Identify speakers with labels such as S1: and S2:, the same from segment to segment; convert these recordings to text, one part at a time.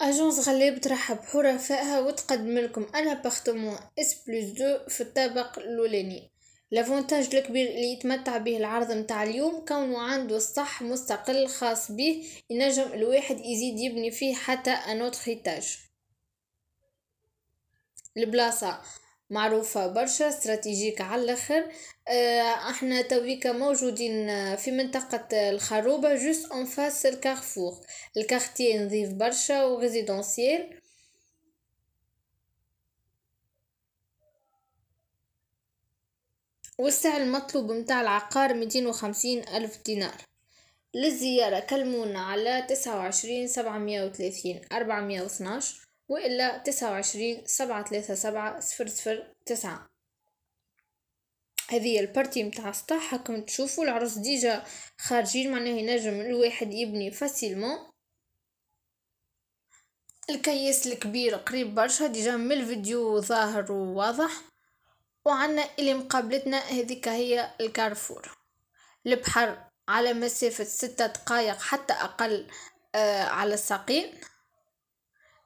S1: اجونس غليب ترحب حرفائها وتقدم لكم الابارتمون اس بلوس دو في الطابق الاولاني لافونتاج الكبير اللي يتمتع به العرض متاع اليوم كونه عنده صح مستقل خاص به ينجم الواحد يزيد يبني فيه حتى انوتر ايتاج البلاصه معروفة برشا استراتيجيك على الاخر آه، احنا تويكا موجودين آه، في منطقة الخروبة جوست اون فاس الكارفور الكارتي نظيف برشا وريزيدونسيال والسعر المطلوب متاع العقار ميتين وخمسين ألف دينار للزيارة كلمونا على تسعة وعشرين سبعمية وثلاثين أربعمية واثناش وإلا تسعة وعشرين سبعة ثلاثة سبعة صفر صفر تسعة هذه البارتي متاع السطح هاكم تشوفوا العروس ديجا خارجين معناه ينجم الواحد يبني فاسيلمون الكيس الكبير قريب برشا ديجا من الفيديو ظاهر وواضح وعنا اللي مقابلتنا هذيك هي الكارفور البحر على مسافة ستة دقايق حتى أقل آه على الساقين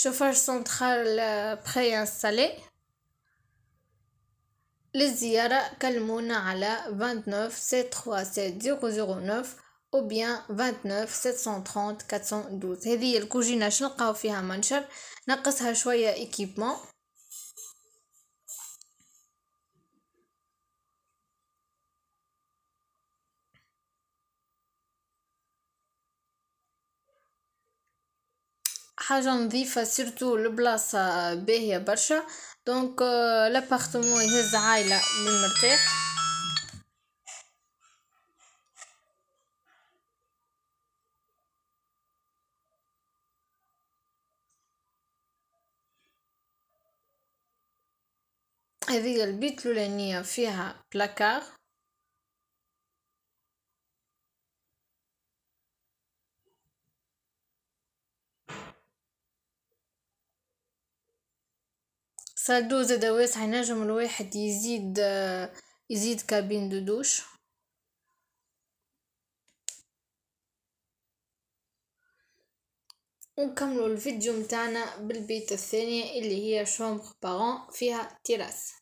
S1: chauffage central euh, préinstallé. Les Ziyara Kalmouna à 29 737 009 ou bien 29 730 412. cest à que a choisi un manchard, Je a choisi un équipement. حاجه نظيفه سيرتو البلاصه باهيه برشا دونك لابارتمون يهز عائله من مرتاح هذه البيت الاولانيه فيها بلاكار سادو زاد واسع نجم الواحد يزيد يزيد كابين دو دوش ونكملوا الفيديو متاعنا بالبيت الثانية اللي هي شومبر بارون فيها تيراس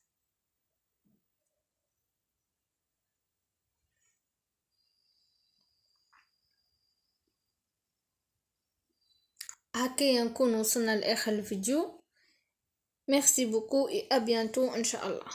S1: هكايا نكون وصلنا لاخر الفيديو Merci beaucoup et à bientôt, inshallah.